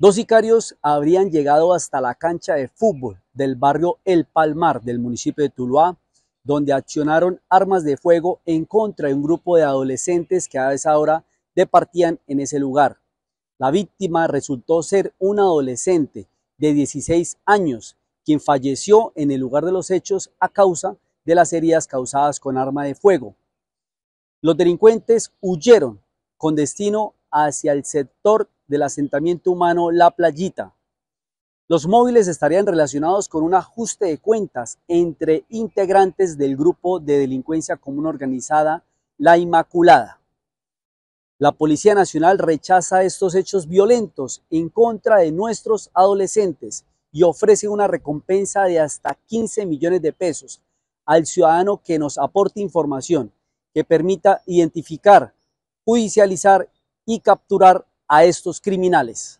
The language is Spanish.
Dos sicarios habrían llegado hasta la cancha de fútbol del barrio El Palmar del municipio de Tuluá, donde accionaron armas de fuego en contra de un grupo de adolescentes que a esa hora departían en ese lugar. La víctima resultó ser un adolescente de 16 años, quien falleció en el lugar de los hechos a causa de las heridas causadas con arma de fuego. Los delincuentes huyeron con destino hacia el sector del asentamiento humano La Playita. Los móviles estarían relacionados con un ajuste de cuentas entre integrantes del grupo de delincuencia común organizada La Inmaculada. La Policía Nacional rechaza estos hechos violentos en contra de nuestros adolescentes y ofrece una recompensa de hasta 15 millones de pesos al ciudadano que nos aporte información que permita identificar, judicializar y capturar a estos criminales.